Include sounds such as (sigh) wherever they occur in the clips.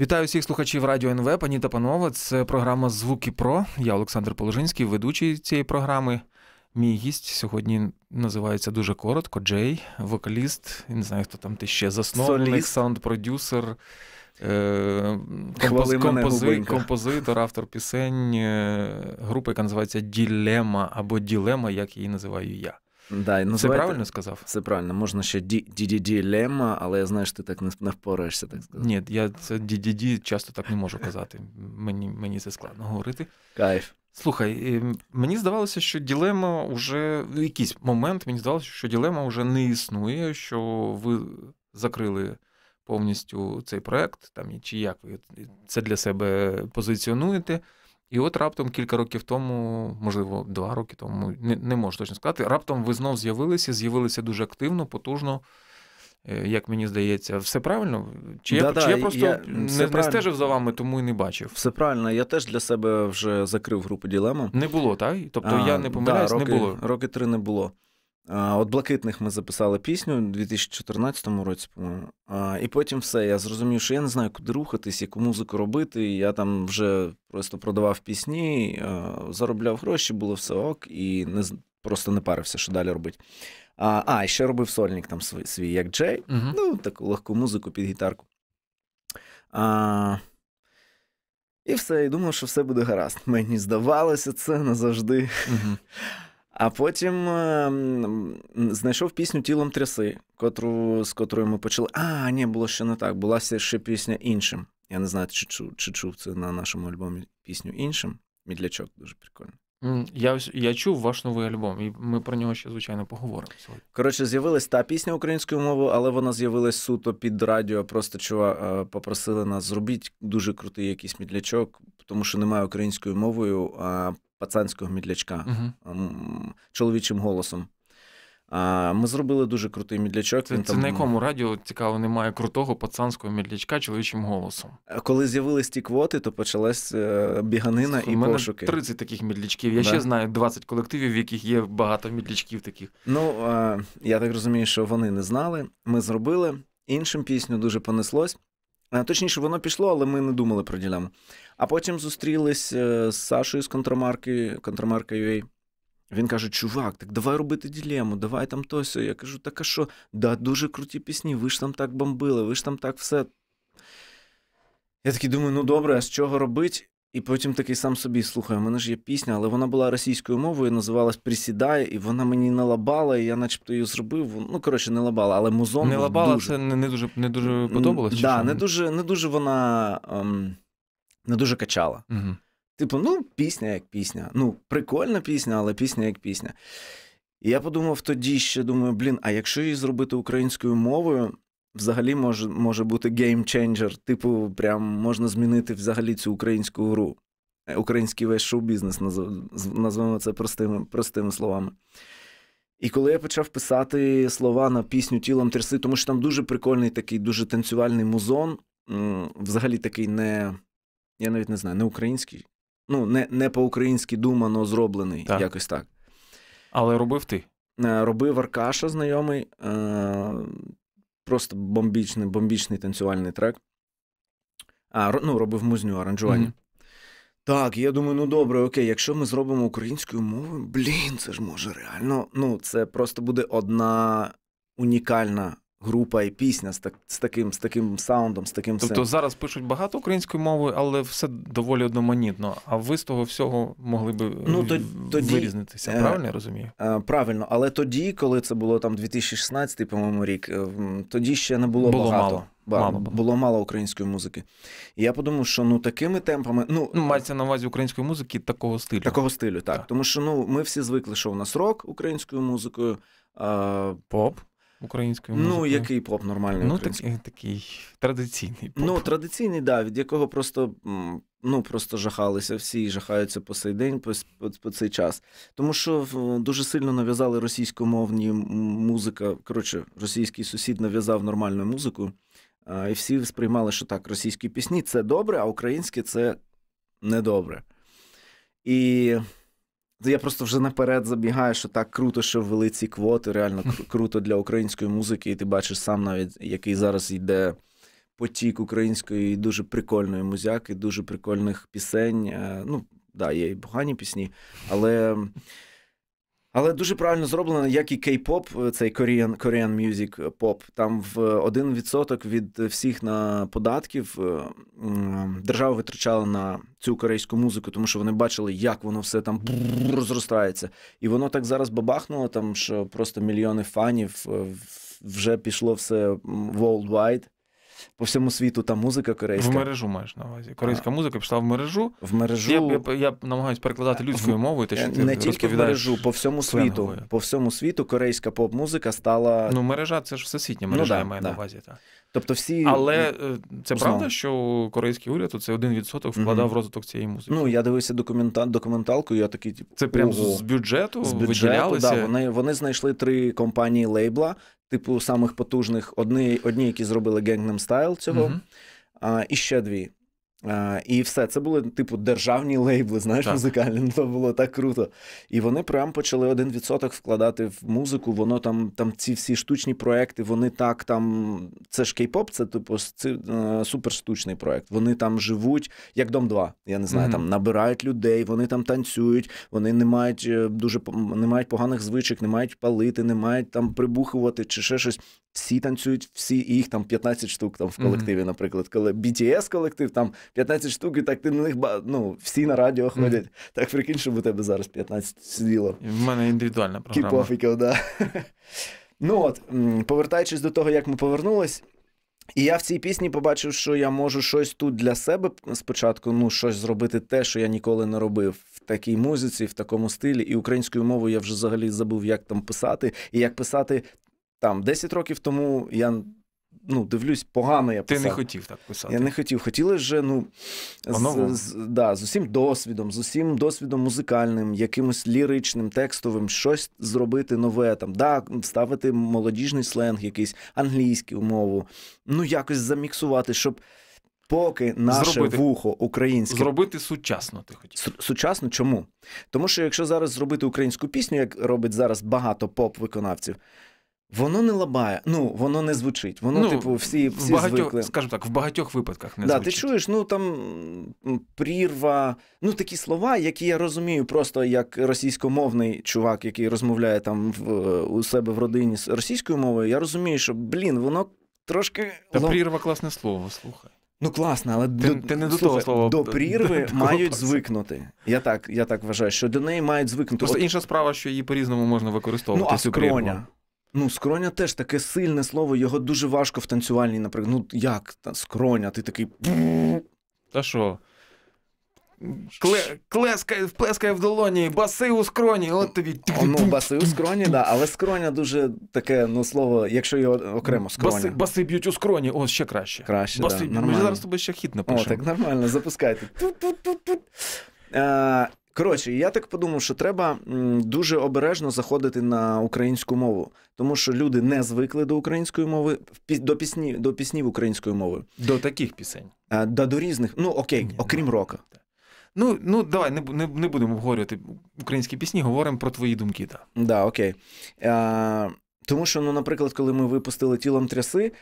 Вітаю всіх слухачів радіо НВ, пані та панове. Це програма Звуки Про. Я Олександр Положинський, ведучий цієї програми. Мій гість сьогодні називається дуже коротко. Джей, вокаліст. Не знаю, хто там ти ще засновник, саунд-продюсер, е, композ... компози... композитор, автор пісень е, Група, яка називається Ділема або Ділема, як її називаю я. Да, Це правильно сказав? Це правильно. Можна ще DDD лема, але я знаю, що ти так не впораєшся, так сказати. Ні, я це DDD часто так не можу казати. Мені мені це складно говорити. Кайф. Слухай, мені здавалося, що ділема вже в ну, якийсь момент мені здавалося, що ділема вже не існує, що ви закрили повністю цей проект, там чи як ви це для себе позиціонуєте. І от раптом кілька років тому, можливо, два роки тому, не, не можу точно сказати, раптом ви знов з'явилися, з'явилися дуже активно, потужно. Е, як мені здається, все правильно? Чи да, я да, чи я просто я, не, не стежив за вами, тому і не бачив? Все правильно, я теж для себе вже закрив групу ділема. Не було, так? Тобто а, я не помиляюсь, да, роки, не було. Роки три не було. От блакитних ми записали пісню у 2014 році, по-моєму. І потім все. Я зрозумів, що я не знаю, куди рухатись, яку музику робити. я там вже просто продавав пісні, заробляв гроші, було все ок, і не просто не парився, що далі робити. А, і ще робив сольник там свій, свій як Джей. uh Ну, таку легку музику під гітарку. А, І все. І думав, що все буде гаразд. (laughs) Мені здавалося, це назавжди. uh а потім ем, знайшов пісню Тілом тряси, котру, з котрої ми почали. А, ні, було ще не так. Була ще пісня іншим. Я не знаю, чи чув чи чув це на нашому альбомі пісню іншим. Мідлячок дуже прикольно. Я я чув ваш новий альбом, і ми про нього ще, звичайно, поговоримо. сьогодні. Коротше, з'явилась та пісня українською мовою, але вона з'явилась суто під радіо. Просто чува, е, попросили нас зробіть дуже крутий якийсь мідлячок, тому що немає українською мовою. А пацанського мідлячка угу. чоловічим голосом. А, Ми зробили дуже крутий мідлячок. Це, він це там... на якому радіо цікаво, немає крутого пацанського мідлячка чоловічим голосом. Е, коли з'явились ті квоти, то почалась е, біганина У і мене пошуки. 30 таких мідлячків. Я да. ще знаю 20 колективів, в яких є багато мідлячків таких. Ну е, я так розумію, що вони не знали. Ми зробили іншим пісню дуже понеслось. Е, точніше, воно пішло, але ми не думали про діляму. А потім зустрілись е, з Сашою з контрамарки, контрамарка UA. Він каже: Чувак, так давай робити ділему, давай там тось. Я кажу, так а що? Да, дуже круті пісні, ви ж там так бомбили, ви ж там так все. Я такий думаю, ну добре, а з чого робить? І потім такий сам собі слухаю, у мене ж є пісня, але вона була російською мовою, називалась Присідай, і вона мені не лабала, і я начебто її зробив. Ну, коротше, не лабала, але музон. Не лабала, дуже... це не дуже не дуже подобалось? да, не дуже не дуже вона ем, не дуже качала. Угу. Типу, ну, пісня як пісня. Ну, прикольна пісня, але пісня як пісня. І я подумав тоді ще, думаю, блін, а якщо її зробити українською мовою, взагалі може може бути геймченджер. Типу, прям можна змінити взагалі цю українську гру. Е, український весь шоу-бізнес, назвемо це простими, простими словами. І коли я почав писати слова на пісню Тілом терси, тому що там дуже прикольний такий, дуже танцювальний музон, взагалі такий не, я навіть не знаю, не український. Ну, не не по-українськи думано зроблений, так. якось так. Але робив ти? Е, робив Аркаша знайомий. Е, просто бомбічний бомбічний танцювальний трек. А, Ну, робив музню аранжування. Mm-hmm. Так, я думаю, ну добре, окей, якщо ми зробимо українською мовою, блін, це ж може реально. Ну, це просто буде одна унікальна група і пісня з так з таким з таким саундом, з таким Тобто зараз пишуть багато української мови, але все доволі одноманітно. А ви з того всього могли би ну, е, тоді, вирізнитися? Е, правильно я розумію? Е, правильно, але тоді, коли це було там 2016, по-моєму, рік, тоді ще не було, було багато. Мало. Ба, мало було. було мало української музики. І я подумав, що ну такими темпами. Ну, ну мається на увазі української музики такого стилю. Такого стилю, так. так. Тому що ну ми всі звикли, що у нас рок українською музикою. Поп української музики? Ну, який поп нормальний? Ну, так, е, такий традиційний. поп. Ну, традиційний, да, від якого просто ну, просто жахалися всі і жахаються по цей день, по, по, по цей час. Тому що дуже сильно нав'язали російськомовні музика. Коротше, російський сусід нав'язав нормальну музику, і всі сприймали, що так, російські пісні це добре, а українське це недобре. І я просто вже наперед забігаю, що так круто, що ввели ці квоти. Реально (laughs) круто для української музики, і ти бачиш сам навіть, який зараз йде потік української дуже прикольної музяки, дуже прикольних пісень. Е, ну, да, є і погані пісні, але але дуже правильно зроблено, як і кей-поп, цей Korean, Korean Music Pop, Там в 1% від всіх на податків е, держава витрачала на цю корейську музику, тому що вони бачили, як воно все там розростається. І воно так зараз бабахнуло, там що просто мільйони фанів е, вже пішло все worldwide по всьому світу та музика корейська. В мережу маєш на увазі. Корейська а. музика пішла в мережу. В мережу. Я я, я намагаюся перекладати людською мовою. те, що е, ти Не тільки в мережу, по всьому світу. Говорю. По всьому світу корейська поп-музика стала. Ну, мережа це ж всесвітня ну мережа, ну, я маю да. на увазі. Так. Тобто всі... Але е, це Основ. правда, що корейський уряд оце 1% вкладав mm-hmm. в розвиток цієї музики. Ну, я дивився документа... документалку, я такий типу. Це прямо з бюджету. З бюджету, да, вони, вони знайшли три компанії лейбла типу самих потужних. Одні, одні які зробили Gangnam Style цього, uh а, і ще дві. А, І все, це були, типу, державні лейбли, знаєш, так. музикальні. Ну, то було так круто. І вони прям почали 1% вкладати в музику. Воно там там ці всі штучні проекти, вони так там. Це ж кей-поп, це типу це, суперштучний проект. Вони там живуть, як дом 2 Я не знаю, mm-hmm. там набирають людей, вони там танцюють, вони не мають е, дуже не мають поганих звичок, не мають палити, не мають там прибухувати чи ще щось. Всі танцюють, всі і їх там 15 штук там в колективі, mm-hmm. наприклад, коли BTS колектив там. 15 штук, і так ти на них ну, всі на радіо ходять. mm Так прикинь, щоб у тебе зараз 15 сиділо. В мене індивідуальна програма. Кіпофіків, да. Ну от, повертаючись до того, як ми повернулись. І я в цій пісні побачив, що я можу щось тут для себе спочатку, ну щось зробити, те, що я ніколи не робив в такій музиці, в такому стилі. І українською мовою я вже взагалі забув, як там писати, і як писати там 10 років тому я ну, дивлюсь, погано я писав. Ти не хотів так писати. Я не хотів. Хотіли вже, ну, з, з, да, з усім досвідом, з усім досвідом музикальним, якимось ліричним, текстовим, щось зробити нове там. Да, Ставити молодіжний сленг, якийсь англійську мову, ну, якось заміксувати, щоб. Поки наше зробити, вухо українське зробити сучасно, ти хотів. Сучасно чому? Тому що якщо зараз зробити українську пісню, як робить зараз багато поп-виконавців, Воно не лабає, ну воно не звучить. Воно, ну, типу, всі всі багатьох, звикли. скажімо так, в багатьох випадках не да, звучить. Ти чуєш, ну там прірва, ну такі слова, які я розумію, просто як російськомовний чувак, який розмовляє там в у себе в родині з російською мовою. Я розумію, що блін, воно трошки та Лоб... прірва класне слово. Слухай. Ну класно, але ти, до, ти не слухай, до того слова до прірви (laughs) до, мають до звикнути. Я так я так вважаю, що до неї мають звикнути. Просто От... інша справа, що її по різному можна використовувати. Ну, а скроня. Ну, скроня теж таке сильне слово, його дуже важко в танцювальній, наприклад. Ну, як та, скроня, ти такий. Та що? Кле... Клескає, вплескає в долоні, баси у скроні, от тобі. Ну, баси у скроні, да, але скроня дуже таке ну, слово, якщо його окремо скроня. Баси баси б'ють у скроні, о, ще краще. Краще, баси да, б'ють. Ми зараз тобі ще хід напишемо. О, так нормально, запускайте. Е, Коротше, я так подумав, що треба дуже обережно заходити на українську мову, тому що люди не звикли до української мови, до пісні до піснів української мови. До таких пісень. А, е, да, до різних. Ну окей, Ні, окрім ну, рока. Ну ну давай не не, не будемо обговорювати українські пісні, говоримо про твої думки. Так, да, окей. А, е, тому що, ну, наприклад, коли ми випустили тілом тряси.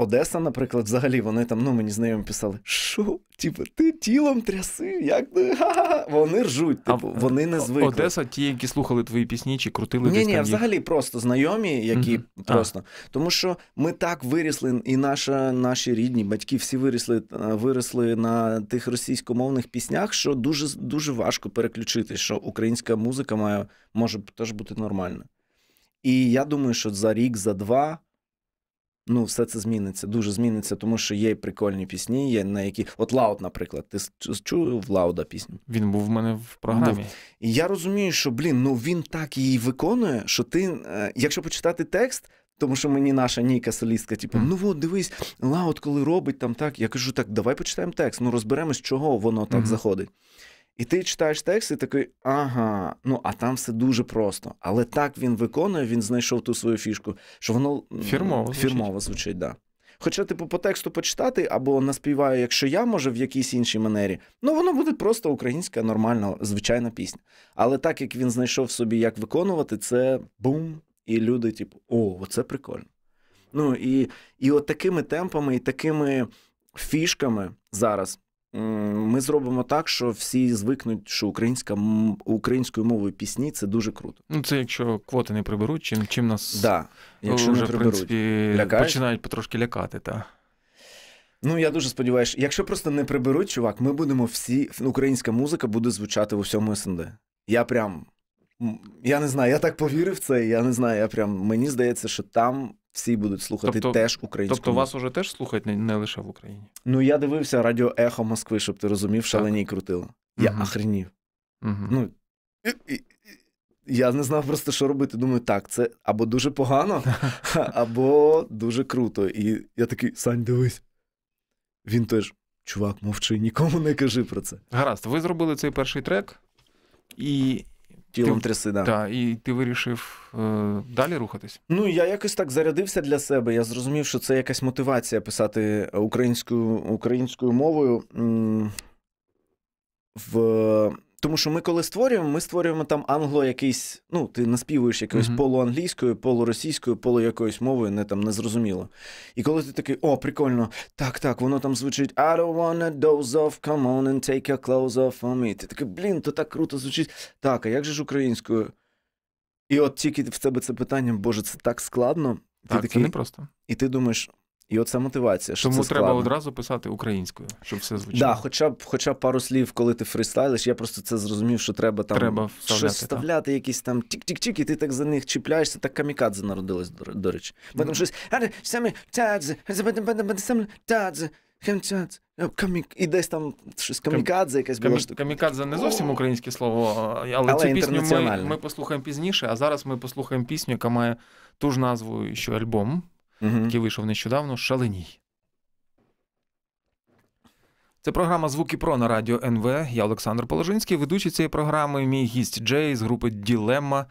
Одеса, наприклад, взагалі вони там, ну мені знайомі писали, що типу, ти тілом тряси, як ти? (laughs) вони ржуть, типу, а вони не звикли. Одеса, ті, які слухали твої пісні, чи крутили. Ні, ні, взагалі просто знайомі, які mm-hmm. просто а. тому, що ми так вирісли, і наша, наші рідні батьки всі вирісли, е, виросли на тих російськомовних піснях, що дуже дуже важко переключити, що українська музика має може теж бути нормальна. І я думаю, що за рік, за два. Ну, все це зміниться, дуже зміниться, тому що є прикольні пісні, є на які. От Лауд, наприклад, ти чув Лауда пісню? Він був в мене в програмі. Був. І я розумію, що блін, ну він так її виконує, що ти, е, якщо почитати текст. Тому що мені наша Ніка солістка, типу, ну от дивись, Лаут, коли робить там так. Я кажу, так, давай почитаємо текст, ну розберемось, чого воно так mm-hmm. заходить. І ти читаєш текст і такий, ага, ну а там все дуже просто. Але так він виконує, він знайшов ту свою фішку, що воно фірмово звучить. Фірмово звучить да. Хоча, типу, по тексту почитати або наспіваю, якщо я може в якійсь іншій манері, ну воно буде просто українська, нормальна, звичайна пісня. Але так як він знайшов собі, як виконувати, це бум, і люди, типу, о, це прикольно. Ну і і от такими темпами і такими фішками зараз ми зробимо так, що всі звикнуть, що українська українською мовою пісні це дуже круто. Ну це якщо квоти не приберуть, чим чим нас да, якщо вже, не приберуть. в принципі Лякають? починають потрошки лякати, так. Ну я дуже сподіваюся, якщо просто не приберуть, чувак, ми будемо всі. Українська музика буде звучати в усьому СНД. Я прям я не знаю, я так повірив в це. Я не знаю. Я прям мені здається, що там всі будуть слухати тобто, теж українську. Тобто вас уже теж слухають не, не лише в Україні. Ну я дивився радіо Ехо Москви, щоб ти розумів, шалені крутило. Я угу. охренів. Угу. Ну, я не знав просто, що робити. Думаю, так, це або дуже погано, (laughs) (laughs) або дуже круто. І я такий, Сань, дивись. Він теж, чувак, мовчи, нікому не кажи про це. Гаразд, ви зробили цей перший трек, і тілом ти, тряси, да. Так, і ти вирішив е, далі рухатись? Ну я якось так зарядився для себе. Я зрозумів, що це якась мотивація писати українською українською мовою. М- в тому що ми, коли створюємо, ми створюємо там англо якийсь. Ну, ти наспівуєш якоюсь uh-huh. полуанглійською, полуросійською, полу якоюсь мовою, не там незрозуміло. І коли ти такий, о, прикольно, так, так, воно там звучить I don't wanna doze off, come on and take your clothes off on me. Ти такий, блін, то так круто звучить. Так, а як же ж українською? І от тільки в тебе це питання, боже, це так складно. Так, такий, це непросто. І ти думаєш, і от мотивація. Що Тому це треба складно. одразу писати українською, щоб все звучало. Да, Хоча б хоча б пару слів, коли ти фристайлиш, я просто це зрозумів, що треба там треба вставляти, щось вставляти, якісь там тік-тік-тік, і ти так за них чіпляєшся, так камікадзе народилось, до речі. Потім ну. щось е, і десь там щось камікадзе, якась була штука. Камікадзе не зовсім українське слово, але, але цю пісню ми, ми послухаємо пізніше. А зараз ми послухаємо пісню, яка має ту ж назву, що альбом угу. який вийшов нещодавно Шаленій. Це програма Звуки Про на радіо НВ. Я Олександр Положинський. Ведучий цієї програми, мій гість Джей з групи Ділемма.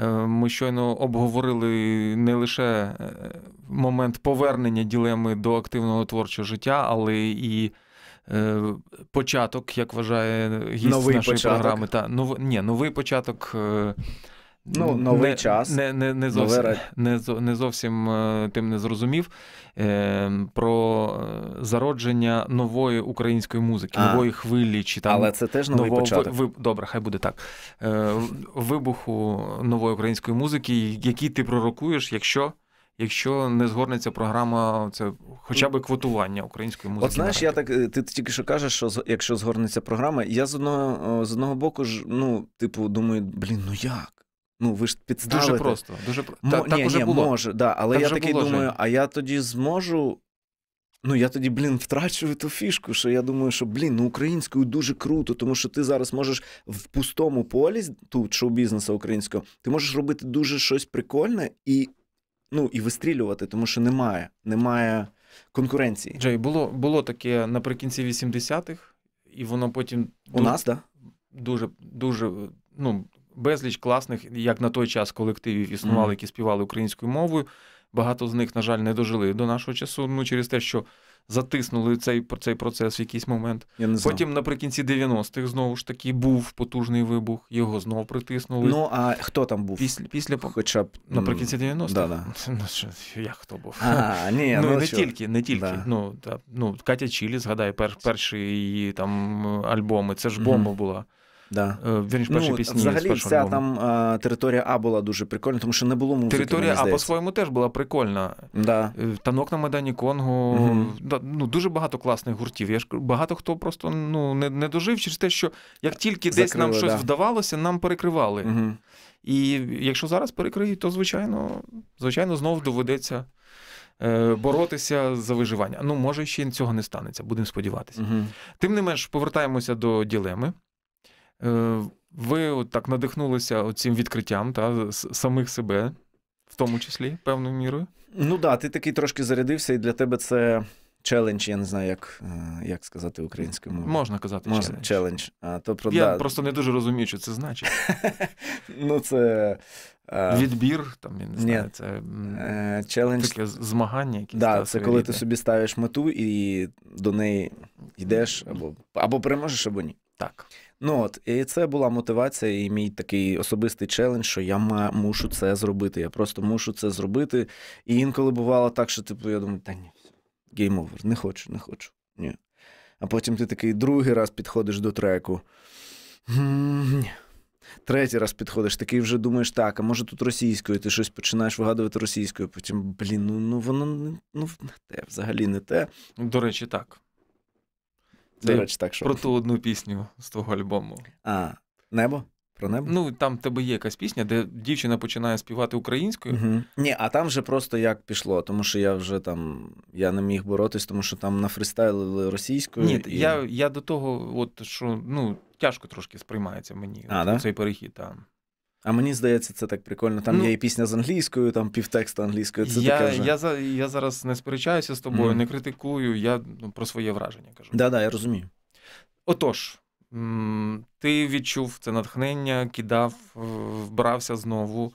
Е, ми щойно обговорили не лише е, момент повернення ділеми до активного творчого життя, але і е, початок, як вважає гість новий нашої початок. програми. Та нов... Ні, новий початок Ну, новий не, час. Не не, не, зовсім не, не зовсім е, тим не зрозумів е, про е, зародження нової української музики, а, нової хвилі чи там. Але це теж новий нового, початок. Ви, добре, хай буде так. Е, Вибуху нової української музики, який ти пророкуєш, якщо. Якщо не згорнеться програма, це хоча б квотування української музики. От знаєш, я так е, ти тільки що кажеш, що якщо згорнеться програма, я з одного з одного боку ж, ну типу, думаю, блін, ну як? Ну, ви ж підставите. Дуже просто. Дуже... Мо... так ні, уже ні, було. може, да, але так я такий було, думаю, вже. а я тоді зможу. Ну, я тоді, блін, втрачу ту фішку, що я думаю, що, блін, ну українською дуже круто, тому що ти зараз можеш в пустому полі тут шоу-бізнесу українського, ти можеш робити дуже щось прикольне і ну, і вистрілювати, тому що немає немає конкуренції. Джей, було було таке наприкінці 80-х, і воно потім. У дуже, нас, так? Да? Дуже, дуже, ну, безліч класних, як на той час колективів існували, які співали українською мовою. Багато з них, на жаль, не дожили до нашого часу. Ну через те, що затиснули цей цей процес в якийсь момент. Я не знаю. Потім наприкінці 90-х знову ж таки був потужний вибух, його знову притиснули. Ну а хто там був? Після після хоча б наприкінці 90-х? Да, да. (laughs) Ну, що, як хто був? А, ні, Ну, ну не що? тільки, не тільки. Да. Ну та ну Катя Чілі, згадай, пер, перші її там альбоми. Це ж бомба угу. була. Да. Е, Вірніш, ну, перші ну, пісні Взагалі, з ця там е, територія А була дуже прикольна, тому що не було музики. Територія А по-своєму теж була прикольна. Да. Е, Танок на Майдані Конго, угу. да, ну, дуже багато класних гуртів. Я ж Багато хто просто ну, не не дожив через те, що як тільки Закрили, десь нам щось да. вдавалося, нам перекривали. Угу. І якщо зараз перекриють, то звичайно, звичайно, знову доведеться. Боротися за виживання. Ну, може, ще цього не станеться, будемо сподіватися. Угу. Тим не менш, повертаємося до ділеми. Е, ви от так надихнулися цим відкриттям та самих себе, в тому числі, певною мірою? Ну да, ти такий трошки зарядився, і для тебе це челендж, я не знаю, як е, як сказати українською мовою. Можна казати Можна, челендж. челендж. А, тобто, Я да. просто не дуже розумію, що це значить. (laughs) Ну, це... Е, Відбір, там, я не знаю, це челендж... таке змагання. якісь. Да, Це коли ти собі ставиш мету і до неї йдеш, або або переможеш, або ні. Так. Ну от і це була мотивація, і мій такий особистий челендж, що я мушу це зробити. Я просто мушу це зробити. І інколи бувало так, що типу, я думаю, та ні, гейм овер, не хочу, не хочу. ні. А потім ти такий другий раз підходиш до треку. Ні. Третій раз підходиш, такий вже думаєш, так, а може тут російською, ти щось починаєш вигадувати російською, потім, блін, ну ну воно ну, ну не те взагалі не те. До речі, так. До речі, так що. Про ту одну пісню з того альбому. А, небо? Про небо? Ну, там в тебе є якась пісня, де дівчина починає співати українською. Угу. Ні, а там вже просто як пішло, тому що я вже там я не міг боротись, тому що там нафристайлили російською. Ні, і... я я до того, от що ну, тяжко трошки сприймається мені а, от, да? цей перехід. там. А мені здається, це так прикольно. Там ну, є і пісня з англійською, там півтекста англійською. Це я, таке вже... я за я зараз не сперечаюся з тобою, mm. не критикую. Я ну, про своє враження кажу. Да, да, я розумію. Отож, ти відчув це натхнення, кидав, е, вбрався знову.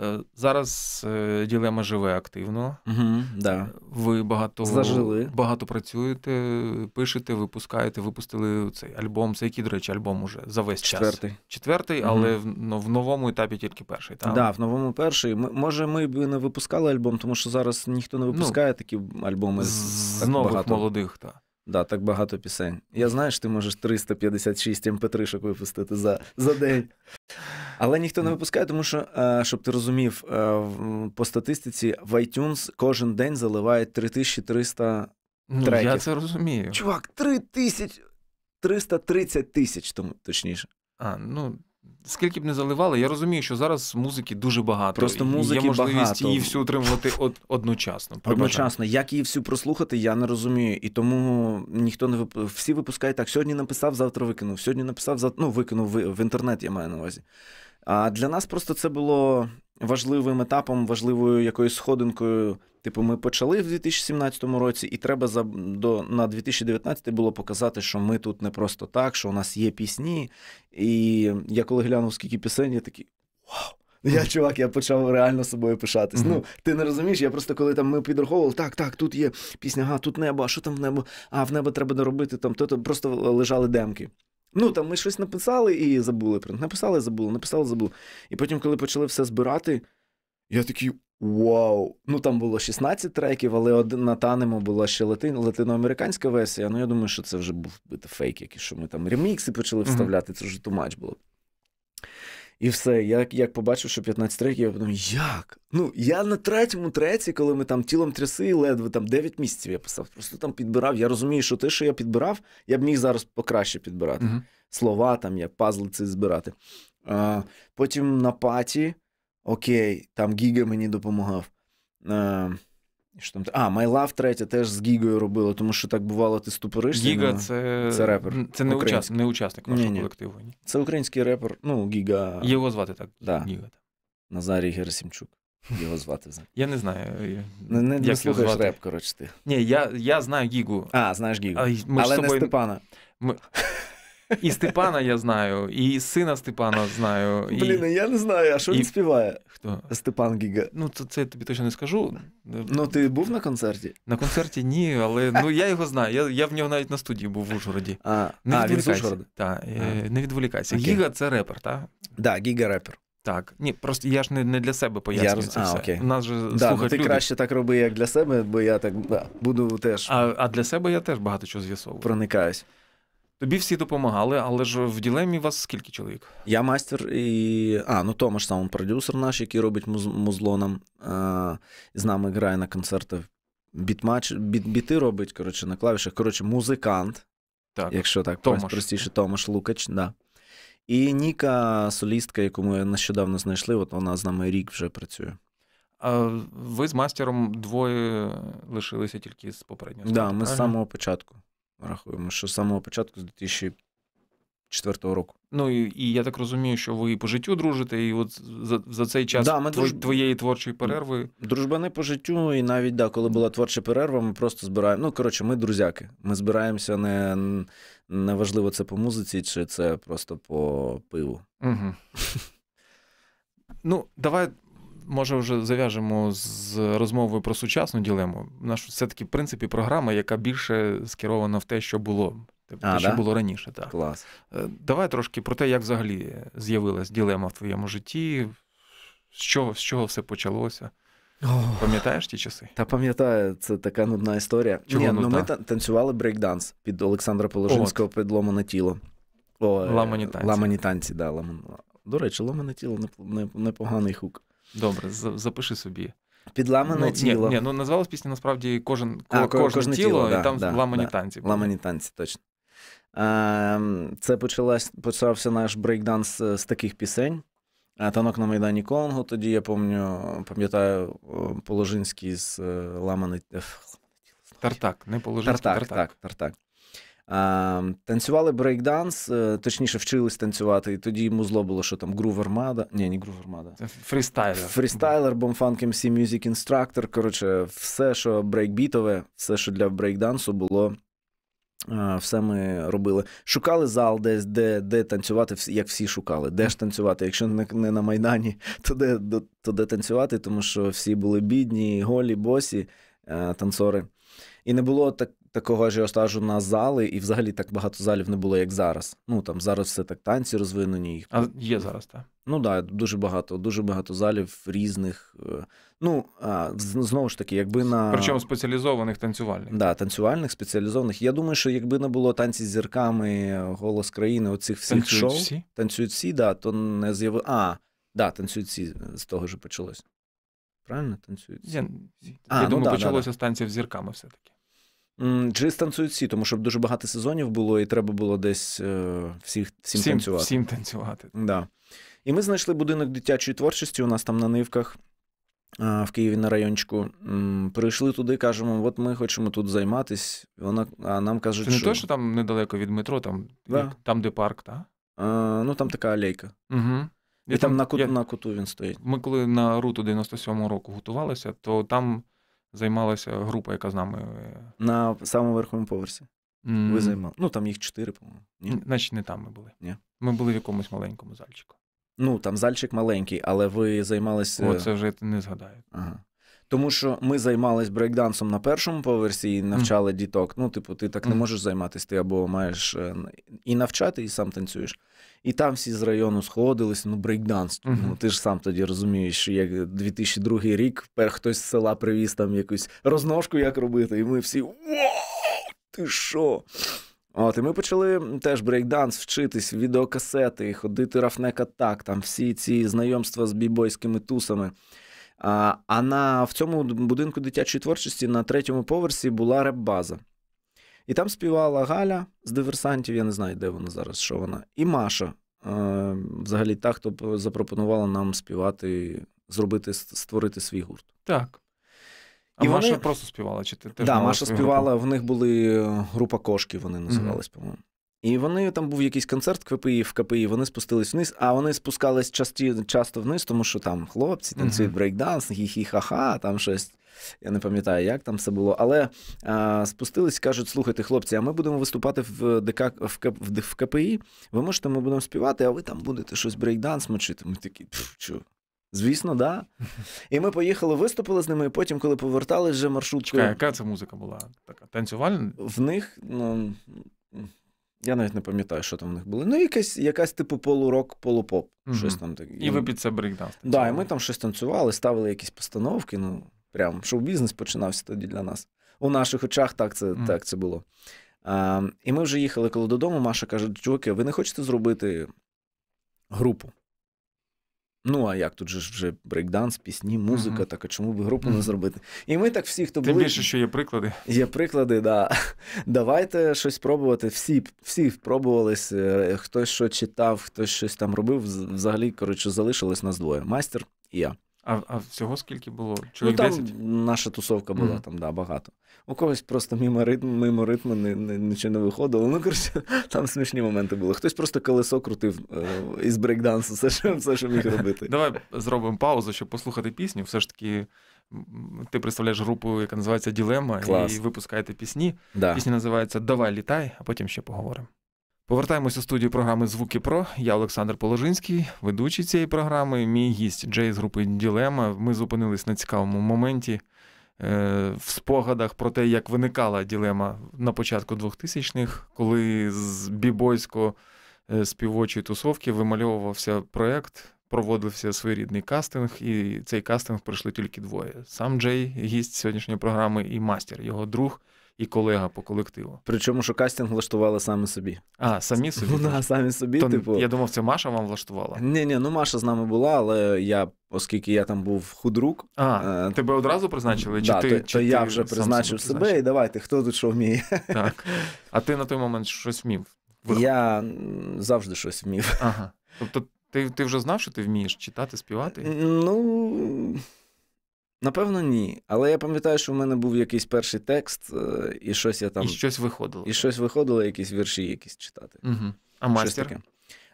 Е, зараз е, ділема живе активно. Угу, да. Е, ви багато Зажили. багато працюєте, пишете, випускаєте, випустили цей альбом. Це який, до речі, альбом уже за весь Четвертий. час. Четвертий. угу. але в, ну, в новому етапі тільки перший. Так, да, в новому перший. Ми, може, ми б не випускали альбом, тому що зараз ніхто не ну, випускає ну, такі альбоми з, з так нових багато. молодих. так. Да, так багато пісень. Я знаю, що ти можеш 356 mp 3 шок випустити за, за день. Але ніхто не випускає, тому що, е, щоб ти розумів, е, по статистиці в iTunes кожен день заливає 3300 ну, треків. Я це розумію. Чувак, 3330 тисяч, тому точніше. А, ну... Скільки б не заливали, я розумію, що зараз музики дуже багато. Просто музики Є можливість багато. її всю отримувати од- одночасно. Одночасно. Як її всю прослухати, я не розумію. І тому ніхто не вип... Всі випускають так. Сьогодні написав, завтра викинув. Сьогодні написав, завтра ну, викинув в інтернет, я маю на увазі. А для нас просто це було важливим етапом, важливою якоюсь сходинкою. Типу, ми почали в 2017 році, і треба за до на 2019 було показати, що ми тут не просто так, що у нас є пісні. І я коли глянув, скільки пісень, я такий вау! Ну, я чувак, я почав реально собою пишатись. Mm-hmm. Ну, ти не розумієш, я просто коли там ми підраховували, так, так, тут є пісня, а тут небо, а що там в небо? А в небо треба доробити там, то просто лежали демки. Ну там ми щось написали і забули. Написали, забули, написали, забули. І потім, коли почали все збирати, я такий Вау! Ну там було 16 треків, але на танемо була ще латин, латиноамериканська версія. Ну я думаю, що це вже був фейк, який, що ми там ремікси почали вставляти, це вже тумач було. І все, я як побачив, що 15 треків, я подумав, як? Ну, я на третьому треці, коли ми там тілом тряси, ледве там 9 місяців я писав, просто там підбирав. Я розумію, що те, що я підбирав, я б міг зараз покраще підбирати. uh Слова там, я пазли ці збирати. А, Потім на паті Окей, там Гіга мені допомагав. А, що там? А, My Love теж з Гігою робила, тому що так бувало, ти ступоришся. Гіга на... це це репер. Це не, учас... не учасник вашого ні, ні. колективу. Ні. Це український репер. Ну, Гіга. Його звати так. Да. Гіга. Назарій Герасимчук. Його звати. Я не знаю. (laughs) Е, не, не, як не слухаєш звати. реп, коротше ти. Ні, я я знаю Гігу. А, знаєш Гігу. А, Але з собою... не Степана. Ми... (laughs) І Степана я знаю, і сина Степана знаю. І... Блін, я не знаю, а що і... він співає? Хто? Степан Гіга. Ну, це, це я тобі точно не скажу. Ну, ти був на концерті? На концерті ні, але ну я його знаю. Я я в нього навіть на студії був в Ужгороді. А, не а, він з Ужгорода? Е, не відволікайся. Окей. Гіга це репер, так? Так, Гіга репер. Так, ні, просто я ж не не для себе пояснюю я... це а, все. Окей. Нас же да, ну, слухають Ти люди. краще так роби, як для себе, бо я так да, буду теж. А а для себе я теж багато чого з'ясовую. Проникаюсь. Тобі всі допомагали, але ж в ділемі вас скільки чоловік? Я мастер і. А, ну Томаш сам продюсер наш, який робить муз... музло нам. А, з нами грає на концерти. Бітмач, біт, біти робить, коротше, на клавішах. Коротше, музикант. Так. Якщо так, Томаш. простіше Томаш Лукач, да. І Ніка, солістка, яку ми нещодавно знайшли, от вона з нами рік вже працює. А Ви з мастером двоє лишилися тільки з попереднього. Так, да, ми з самого початку рахуємо, що з самого початку, з 2004 року. Ну і і я так розумію, що ви і по життю дружите, і от за за цей час да, ми твої, друж... твоєї творчої перерви. Дружба не по життю, і навіть да, коли була творча перерва, ми просто збираємо. Ну, коротше, ми друзяки. Ми збираємося не не важливо це по музиці, чи це просто по пиву. Угу. Ну, давай може вже зав'яжемо з розмовою про сучасну ділему. Нашу все-таки в принципі програма, яка більше скерована в те, що було, тобто, а, те, да? що було раніше. Так. Клас. Е, давай трошки про те, як взагалі з'явилась ділема в твоєму житті, з чого, з чого все почалося. Oh. Пам'ятаєш ті часи? Та пам'ятаю, це така нудна історія. Чого Ні, ну Ми танцювали брейкданс під Олександра Положинського От. підломане тіло. О, е, Ламані танці. Ламані танці, да, ламан... До речі, ломане тіло непоганий хук. Добре, запиши собі. Підламане ну, тіло. Ні, ні, ну назвалась пісня насправді кожен, а, кожне, кожне тіло, тіло да, і там да, ламані да, танці. Ламані танці, точно. Ем, це почалась, почався наш брейкданс е, з таких пісень. Танок на Майдані Конго. Тоді я пам'ятаю, пам'ятаю е, Положинський з е, ламаний. Тартак, не Положинський, Тартак. Тартак, Тартак. Ем, танцювали брейкданс, е, точніше вчились танцювати, і тоді йому зло було, що там грувермада. Ні, не грувермада. Фрістайлер. Фрістайлер, бомфанк MC, ем Music Instructor. Коротше, все, що брейкбітове, все, що для брейкдансу було. Е, все ми робили. Шукали зал, десь, де де танцювати, як всі шукали. Де ж танцювати? Якщо не, не на Майдані, (laughs) то де, то де танцювати, тому що всі були бідні, голі, босі е, танцори. І не було так, такого ажіотажу на зали, і взагалі так багато залів не було, як зараз. Ну там зараз все так танці розвинені. Їх. А є зараз, так? Ну так, да, дуже багато, дуже багато залів різних. Е, ну а, знову ж таки, якби на причому спеціалізованих танцювальних. Да, танцювальних, спеціалізованих. Я думаю, що якби не було танці з зірками, голос країни, оцих всіх танцюють шоу всі? танцюють всі, да, то не з'яви. А, да, танцюють всі е, з того ж почалось. Правильно танцюють? Я, я а, думаю, ну да, почалося да, з танців з зірками все-таки. Чи станцюють всі, тому що дуже багато сезонів було, і треба було десь е, всіх всім, всім танцювати. Всім танцювати. Да. І ми знайшли будинок дитячої творчості у нас там на нивках. Е, в Києві на райончику прийшли туди, кажемо, от ми хочемо тут займатися. Вона а нам кажуть, Це не що... то, що там недалеко від метро, там да. як, там де парк, та? А, е, Ну там така алейка. Угу. І, і там, там на куту я... на куту він стоїть. Ми коли на руту 97-го року готувалися, то там займалася група, яка з нами. Е, на самому верховому поверсі. Mm. Ви займали. Ну, там їх чотири, по-моєму. Значить, не там ми були. Ні. Ми були в якомусь маленькому зальчику. Ну, там зальчик маленький, але ви займалися. О, е, це вже не згадаю. Ага. Тому що ми займалися брейкдансом на першому поверсі і навчали mm. діток. Ну, типу, ти так не можеш займатися, ти або маєш е, і навчати, і сам танцюєш. І там всі з району сходились. Ну, брейкданс. Uh-huh. Ну ти ж сам тоді розумієш, що як 2002 рік хтось з села привіз там якусь розножку, як робити, і ми всі ти що? От, і ми почали теж брейкданс вчитись, відеокасети, ходити рафнека так, там всі ці знайомства з бійбойськими тусами. А а на, в цьому будинку дитячої творчості на третьому поверсі була реп-база. І там співала Галя з диверсантів, я не знаю, де вона зараз, що вона, і Маша. Е, взагалі, та, хто запропонувала нам співати, зробити, створити свій гурт. Так. А і Маша вони... просто співала? чи ти теж да, Маша співала, групу? в них були е, група кошки, вони називались, mm-hmm. по-моєму. І вони там був якийсь концерт в КПІ в КПІ. Вони спустились вниз, а вони спускались часті, часто вниз, тому що там хлопці танцюють uh-huh. брейкданс, хі-хі-ха-ха, там щось. Я не пам'ятаю, як там все було. Але а, спустились, кажуть, слухайте, хлопці, а ми будемо виступати в ДК в, К, в, в КПІ. Ви можете, ми будемо співати, а ви там будете щось брейкданс мочити. Ми такі, що? Звісно, да. І ми поїхали, виступили з ними, і потім, коли повертались вже маршруткою... Яка це музика була? Така танцювальна? В них, ну. Я навіть не пам'ятаю, що там в них були. Ну, якась, якась типу полурок, полупоп. Угу. Щось там таке. І ви під це брейкданс. Так, да, і ми там щось танцювали, ставили якісь постановки. Ну, прям шоу-бізнес починався тоді для нас. У наших очах так це угу. так це було. А, І ми вже їхали коли додому. Маша каже: чуваки, ви не хочете зробити групу? Ну, а як тут же ж вже брейкданс, пісні, музика, mm-hmm. так а чому б групу mm-hmm. не зробити? І ми так всі, хто Тим були... більше, що є приклади. Є приклади, да. (laughs) Давайте щось пробувати. Всі всі пробувались, е, хтось що читав, хтось щось там робив. Взагалі, коротше, залишилось нас двоє: майстер і я. А а всього скільки було? Ну, Чоловік ну, там 10? Наша тусовка була mm-hmm. там, да, багато. У когось просто мимо ритму, мимо ритму не, не, нічого не виходило. Ну, коротше, (laughs) там смішні моменти були. Хтось просто колесо крутив е- із брейкдансу, все що, все, що міг робити. Давай зробимо паузу, щоб послухати пісню. Все ж таки, ти представляєш групу, яка називається Ділема, Клас. і випускаєте пісні. Да. Пісня називається Давай літай, а потім ще поговоримо. Повертаємося в студію програми Звуки Про. Я Олександр Положинський, ведучий цієї програми. Мій гість Джей з групи Ділема. Ми зупинились на цікавому моменті е, в спогадах про те, як виникала ділема на початку 2000-х, коли з бібойсько е, співочої тусовки вимальовувався проект, проводився своєрідний кастинг, і цей кастинг пройшли тільки двоє: сам Джей, гість сьогоднішньої програми, і мастер, його друг і колега по колективу. Причому що кастинг влаштували саме собі. А, самі собі? Ну, да, самі собі, То, типу. Я думав, це Маша вам влаштувала? Ні, ні, ну Маша з нами була, але я, оскільки я там був худрук. А, е... тебе одразу призначили? Чи да, ти, то, чи то ти я вже призначив себе, призначив. і давайте, хто тут що вміє. Так. А ти на той момент щось вмів? (laughs) Я завжди щось вмів. Ага. Тобто ти, ти вже знав, що ти вмієш читати, співати? Ну. Напевно, ні. Але я пам'ятаю, що в мене був якийсь перший текст, е, і щось я там. І щось виходило. І щось виходило, якісь вірші якісь читати. Угу. А мастер? Таке.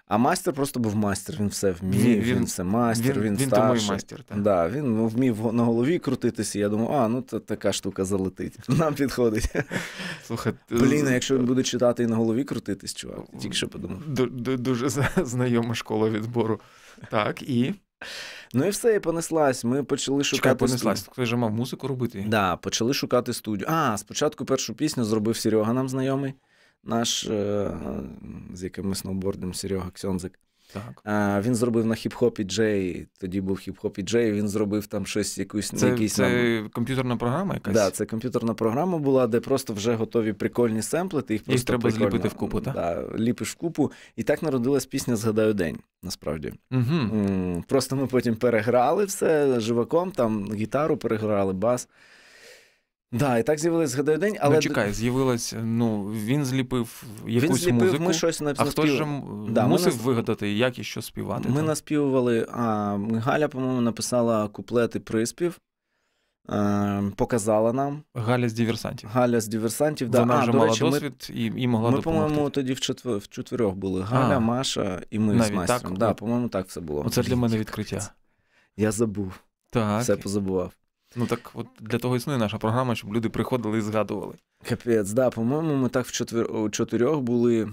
А мастер просто був мастер, він все вмів, він, він все мастер, він, він, він старший. Тому мастер, так. Да, Він ну, вмів на голові крутитися. Я думаю, а, ну то така штука залетить. (laughs) Нам підходить. (laughs) Слухай, Блін, а якщо він буде читати і на голові крутитись, чувак, тільки що подумав. Дуже (laughs) знайома школа відбору. Так, і. Ну і все, і понеслась. Ми почали шукати. Чекай, понеслась. Ти вже мав музику робити? Да, почали шукати студію. А, спочатку першу пісню зробив Серега, нам знайомий, наш, е, з яким ми сноубордимо Серега Ксьонзик. Так. А, Він зробив на хіп-хопі Джей, тоді був хіп-хопі Джей, він зробив там щось якусь це, якийсь. Це там... комп'ютерна програма якась? Так, да, це комп'ютерна програма була, де просто вже готові прикольні семпли, ти їх просто. Їх треба прикольно... зліпити в купу, так? Да, ліпиш в купу. І так народилась пісня Згадаю день, насправді. Угу. Просто ми потім переграли все живаком, там гітару переграли, бас. Да, і так з'явилось згадай день, але ну, чекай, з'явилось. Ну він зліпив якусь він зліпив, музику, Ми щось наспів... А хто ж е, да, мусив нас... вигадати, як і що співати. Ми так? наспівували. А Галя, по-моєму, написала куплети і приспів. Е, показала нам Галя з диверсантів. Галя з диверсантів. Да. Вона а, вже до речі, досвід ми... і і могла. Ми, допомогти. по-моєму, тоді в четвер... в чотирьох були Галя, а, Маша і ми з мастером. Так? Да, По-моєму, так все було. Оце для мене відкриття. Я забув. Так. Все позабував. Ну так от для того існує наша програма, щоб люди приходили і згадували. Капець, да, по-моєму, ми так в чотвер... чотирьох були.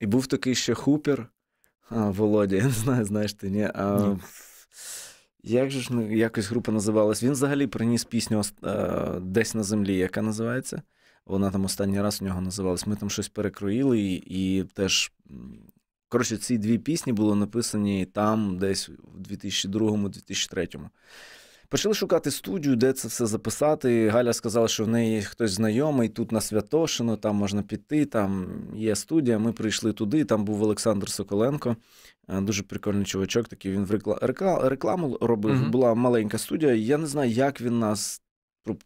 І був такий ще хупер. А, Володя, я не знаю, знаєш ти, ні. А... ні. Як же ж ну, якось група називалась? Він взагалі приніс пісню е, десь на землі, яка називається. Вона там останній раз у нього називалась. Ми там щось перекроїли і, і теж. Коротше, ці дві пісні були написані там, десь у 2002-2003. Почали шукати студію, де це все записати. Галя сказала, що в неї хтось знайомий тут на Святошино, там можна піти, там є студія. Ми прийшли туди. Там був Олександр Соколенко, е, дуже прикольний чувачок. Такий він в рекламу робив. mm Була маленька студія. Я не знаю, як він нас.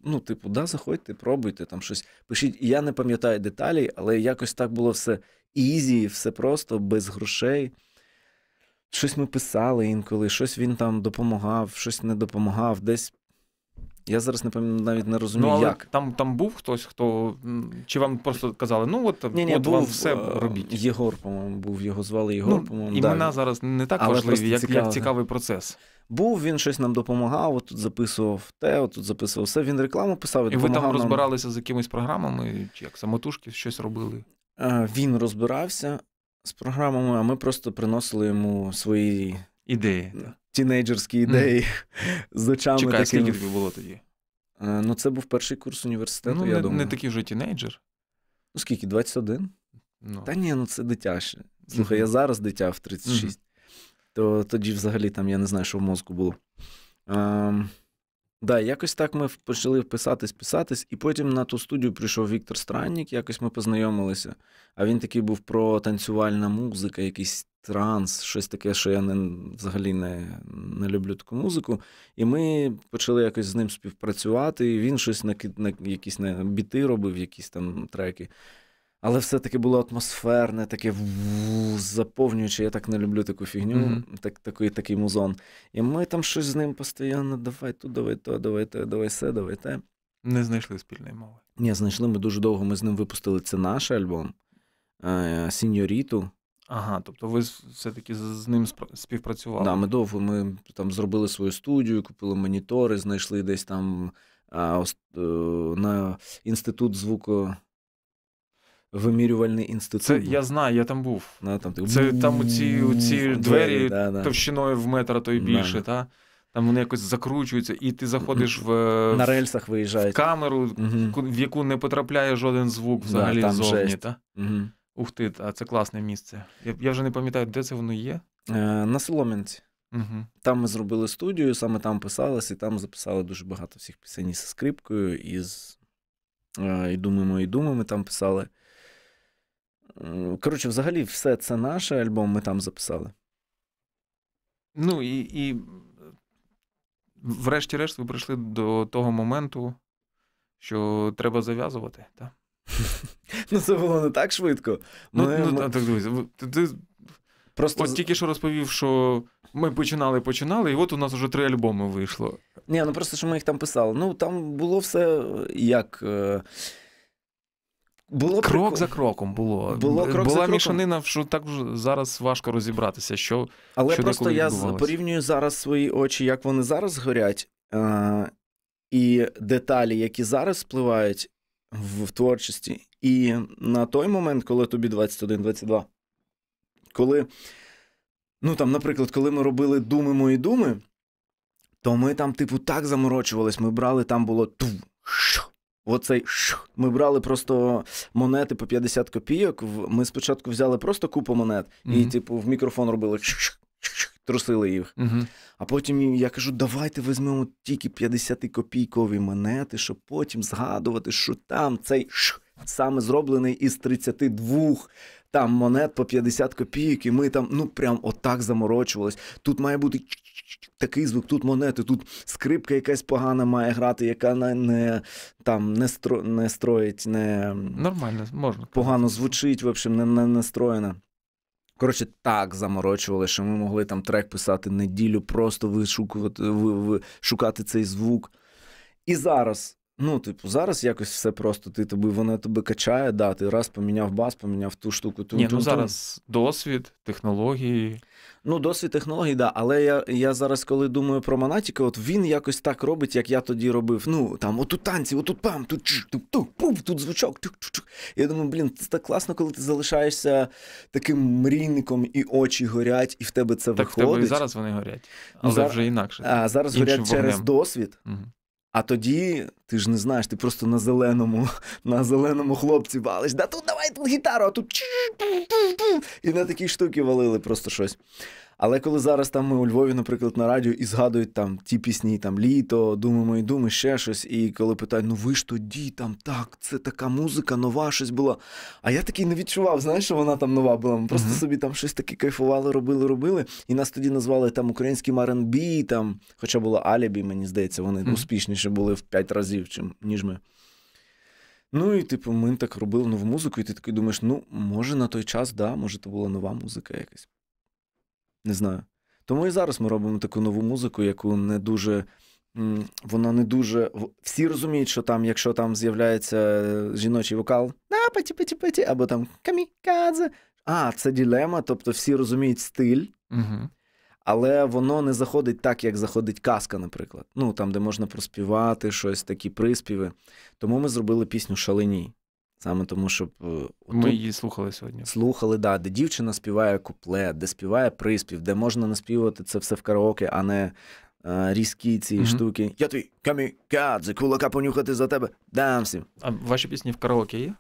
Ну, типу, да, заходьте, пробуйте там щось. Пишіть. Я не пам'ятаю деталі, але якось так було все ізі, все просто, без грошей щось ми писали інколи, щось він там допомагав, щось не допомагав, десь. Я зараз не пам'ятаю, навіть не розумію, ну, але як. Там там був хтось, хто. Чи вам просто казали, ну от ні, ні, от був, вам все е, робіть. Єгор, по-моєму, був, його звали ну, Єгор, ну, по-моєму. Імена да. зараз не так важливі, як цікавий. як цікавий процес. Був, він щось нам допомагав, от тут записував те, от записував все. Він рекламу писав. І ви там розбиралися нам... з якимись програмами, чи як самотужки щось робили? Е, він розбирався з програмами, а ми просто приносили йому свої ідеї. Тінейджерські ідеї mm. з очами. Чекай, такими. скільки тобі було тоді? Е, ну, це був перший курс університету. Ну, я не, думаю. не такий вже тінейджер. Ну, скільки? 21? Ну. Та ні, ну це дитяче. Слухай, mm-hmm. я зараз дитя в 36. Mm-hmm. То тоді, взагалі, там я не знаю, що в мозку було. Ем... Да, якось так ми почали вписатись, писатись, і потім на ту студію прийшов Віктор Страннік, якось ми познайомилися. А він такий був про танцювальна музика, якийсь транс, щось таке, що я не, взагалі не не люблю таку музику. І ми почали якось з ним співпрацювати. і Він щось на, на якісь на біти робив, якісь там треки. Але все-таки було атмосферне, таке заповнююче. Я так не люблю таку фігню, mm-hmm. так, такий такий музон. І ми там щось з ним постійно, давай тут, давай то, давай те, давай все, давай те. Не знайшли спільної мови. Ні, знайшли ми дуже довго. Ми з ним випустили це наш альбом е, Сіньоріту. Ага, тобто ви все-таки з ним співпрацювали? Так, да, ми довго ми там зробили свою студію, купили монітори, знайшли десь там а, е, на інститут звуку вимірювальний інститут. Це Я знаю, я там був. А, там ти... Це там у ці, у ці двері да, да. товщиною в метр, а то й більше. Да. Та? Там вони якось закручуються, і ти заходиш в на рельсах виїжджають. в камеру, угу. в яку не потрапляє жоден звук взагалі там зовні. Та? Угу. Ух ти, а це класне місце. Я я вже не пам'ятаю, де це воно є? Е, На Солом'янці. Угу. Там ми зробили студію, саме там писалось, і там записали дуже багато всіх пісень зі скрипкою, і з, е, і думаємо, і думаємо там писали. Коротше, взагалі, все це наше альбом ми там записали. Ну і і врешті-решт, ви прийшли до того моменту, що треба зав'язувати, так? (laughs) Ну, це було не так швидко. Ну, ми, ну, ну ми... так дивись, ти, просто от тільки що розповів, що ми починали починали, і от у нас вже три альбоми вийшло. Ні, ну просто що ми їх там писали. Ну, там було все як. Е було крок прикол... за кроком було. було крок Була за мішанина, що так зараз важко розібратися. що Але що просто я порівнюю зараз свої очі, як вони зараз горять, а, і деталі, які зараз впливають в творчості. І на той момент, коли тобі 21-22, коли, ну там, наприклад, коли ми робили думи мої думи, то ми там, типу, так заморочувались, ми брали, там було. Ту, що, Оцей ш. ми брали просто монети по 50 копійок. Ми спочатку взяли просто купу монет mm-hmm. і, типу, в мікрофон робили шх, шх, трусили їх. Mm-hmm. А потім я кажу, давайте візьмемо тільки 50 копійкові монети, щоб потім згадувати, що там цей ш саме зроблений із 32 там монет по 50 копійок, і ми там ну прям отак заморочувались. Тут має бути такий звук, тут монети, тут скрипка якась погана має грати, яка не, там не стро, не строїть, не нормально можна погано звучить, в общем, не, не настроєна. Коротше, так заморочували, що ми могли там трек писати неділю, просто вишукувати, ви, ви, шукати цей звук. І зараз Ну, типу, зараз якось все просто. Ти тобі вона тебе качає, да, ти раз поміняв бас, поміняв ту штуку. Ту, Ні, ну зараз досвід, технології. Ну, досвід технологій, да. Але я я зараз, коли думаю про Монатіка, от він якось так робить, як я тоді робив. Ну, там, отут танці, отут пам, тут чш, тут, тут, пуп, тут звучок. Тут, тут, тут. Я думаю, блін, це так класно, коли ти залишаєшся таким мрійником, і очі горять, і в тебе це так виходить. Так, в тебе і зараз вони горять, ну, але зараз, вже інакше. А зараз горять вогнем. через досвід. Угу. А тоді ти ж не знаєш, ти просто на зеленому, (laughs) на зеленому хлопці валиш. Да тут давай тут гітару, а тут і на такі штуки валили просто щось. Але коли зараз там ми у Львові, наприклад, на радіо і згадують там ті пісні, там літо, думи мої думи, ще щось. І коли питають, ну ви ж тоді там так, це така музика, нова щось була. А я такий не відчував, знаєш, що вона там нова була. Ми просто uh-huh. собі там щось таке кайфували, робили, робили. І нас тоді назвали там українським R&B, там, хоча було Алібі, мені здається, вони uh-huh. успішніше були в п'ять разів, чим ніж ми. Ну і типу, ми так робили нову музику, і ти такий думаєш, ну може на той час, да, може, це була нова музика якась. Не знаю. Тому і зараз ми робимо таку нову музику, яку не дуже. Вона не дуже. Всі розуміють, що там, якщо там з'являється е, жіночий вокал, на петі петі петі або там камікадзе. А, це ділема, тобто всі розуміють стиль, угу. але воно не заходить так, як заходить казка, наприклад. Ну, там, де можна проспівати щось, такі приспіви. Тому ми зробили пісню шаленій. Саме тому, щоб е, ми її слухали сьогодні. Слухали, да, де дівчина співає куплет, де співає приспів, де можна наспівати це все в караоке, а не а, е, різкі ці mm-hmm. штуки. Я твій камікадзе, кулака понюхати за тебе. Дам всім. А ваші пісні в караоке є?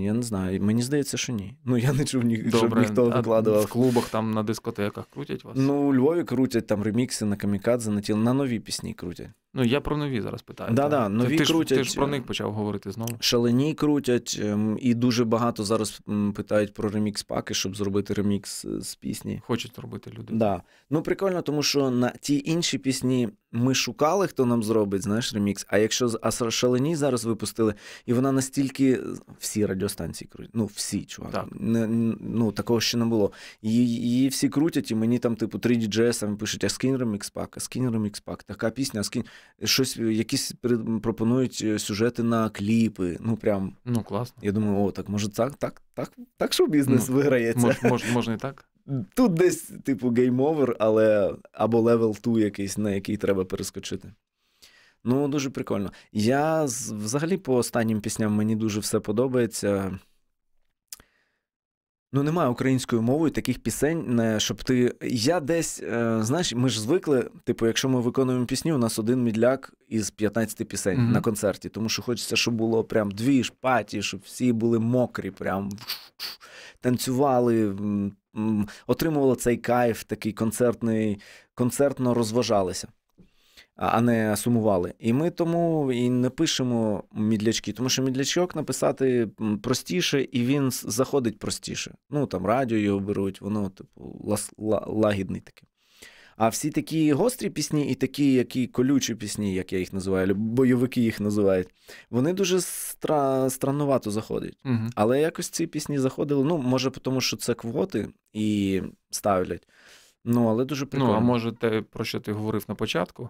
Я не знаю, мені здається, що ні. Ну я не чув ні, щоб ніхто викладував. В клубах там на дискотеках крутять вас. Ну у Львові крутять там ремікси на камікадзе, на тіл на нові пісні крутять. Ну, я про нові зараз питаю. Да, да, нові ти, крутять, ти ж про них е, почав говорити знову. Шалені крутять, ем, і дуже багато зараз питають про ремікс паки, щоб зробити ремікс е, з пісні. Хочуть робити люди. Да. Ну прикольно, тому що на ті інші пісні ми шукали, хто нам зробить, знаєш, ремікс. А якщо а шалені зараз випустили, і вона настільки всі радіостанції крутять. Ну, всі, чувак. Так. Не, ну такого ще не було. Її, всі крутять, і мені там, типу, три діджея самі пишуть: а скинь ремікс пак, а скинь ремікс пак, така пісня, а скинь щось, е, якісь пропонують е, сюжети на кліпи. Ну прям ну класно. Я думаю, о, так може так, так, так, так, що бізнес ну, виграється. Мож, мож, можна і так. (laughs) Тут десь, типу, гейм-овер, але або левел ту якийсь, на який треба перескочити. Ну, дуже прикольно. Я взагалі по останнім пісням мені дуже все подобається. Ну, немає українською мовою таких пісень, щоб ти. Я десь, е, знаєш, ми ж звикли, типу, якщо ми виконуємо пісню, у нас один мідляк із 15 пісень mm-hmm. на концерті. Тому що хочеться, щоб було прям дві шпаті, щоб всі були мокрі, прям танцювали, отримували цей кайф, такий концертний, концертно розважалися а не сумували. І ми тому і не пишемо мідлячки, тому що мідлячок написати простіше, і він заходить простіше. Ну там радіо його беруть, воно типу лас, лагідний такий. А всі такі гострі пісні, і такі, які колючі пісні, як я їх називаю, бойовики їх називають, вони дуже стра... страннувато заходять. Угу. Але якось ці пісні заходили. Ну, може, тому що це квоти і ставлять. Ну, але дуже прикольно. Ну, а може, те, про що ти говорив на початку,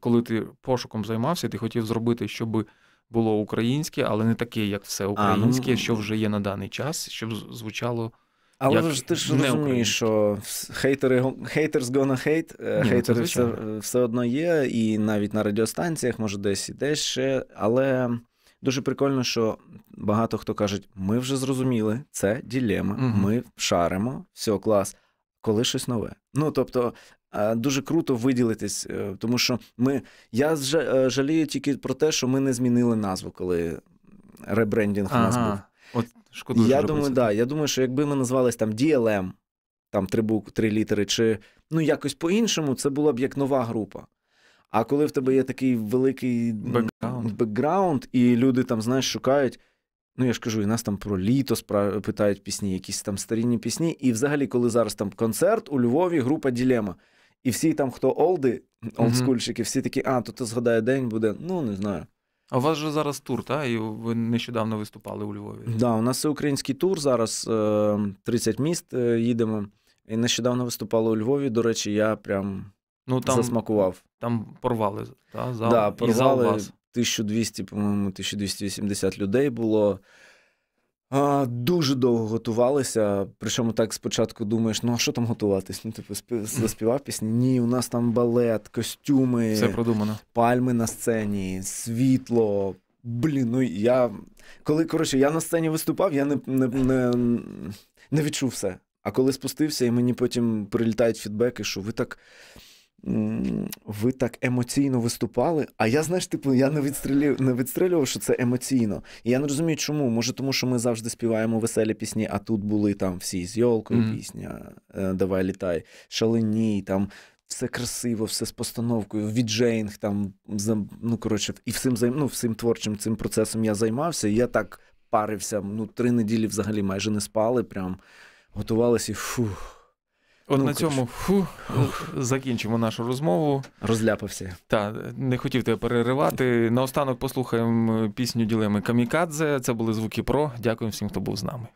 коли ти пошуком займався, ти хотів зробити, щоб було українське, але не таке, як все українське, а, ну, що вже є на даний час, щоб звучало. Але як ти ж розумієш, що хейтери хейтерс gonna hate, е, Ні, ну, хейтери все все одно є, і навіть на радіостанціях, може, десь і десь ще. Але дуже прикольно, що багато хто кажуть, ми вже зрозуміли, це ділема, угу. ми шаримо, все клас, коли щось нове. Ну тобто, Е, дуже круто виділитись, е, тому що ми я е, жалію тільки про те, що ми не змінили назву, коли ребрендінг ага. у нас був. От шкода. я думаю, да, я думаю, що якби ми назвались там DLM, там три бук, три літери, чи ну якось по-іншому, це була б як нова група. А коли в тебе є такий великий бекграунд, бекграунд і люди там, знаєш, шукають. Ну, я ж кажу, і нас там про літо спра... питають пісні, якісь там старінні пісні. І взагалі, коли зараз там концерт у Львові, група Ділема. І всі там, хто олди, олдскульщики, всі такі, а, то ти згадає день буде, ну не знаю. А у вас же зараз тур, та? І ви нещодавно виступали у Львові? Так, да, у нас український тур, зараз 30 ем, міст е, їдемо. І нещодавно виступали у Львові. До речі, я прям ну, там, засмакував. Там порвали, та? зал. Да, порвали. І зал вас. 1200, по-моєму, 1280 людей було. А, Дуже довго готувалися. Причому так спочатку думаєш, ну а що там готуватись? Ну, типу, заспівав пісні? Ні, у нас там балет, костюми, Все продумано. пальми на сцені, світло. Блін, ну я. Коли коротше, я на сцені виступав, я не, не, не, не відчув все. А коли спустився, і мені потім прилітають фідбеки, що ви так ви так емоційно виступали. А я, знаєш, типу, я не відстрілів, не відстрілював, що це емоційно. І я не розумію, чому. Може, тому що ми завжди співаємо веселі пісні, а тут були там всі з Йолкою, mm-hmm. пісня, е, Давай літай, шалені, там все красиво, все з постановкою, віджейнг там ну коротше, і всім ну, всім творчим цим процесом я займався. і Я так парився. Ну, три неділі взагалі майже не спали. Прям готувалися і фух. От ну, на цьому фу, закінчимо нашу розмову. Розляпався. та не хотів тебе переривати. Наостанок послухаємо пісню Ділеми Камікадзе. Це були звуки ПРО. Дякую всім, хто був з нами.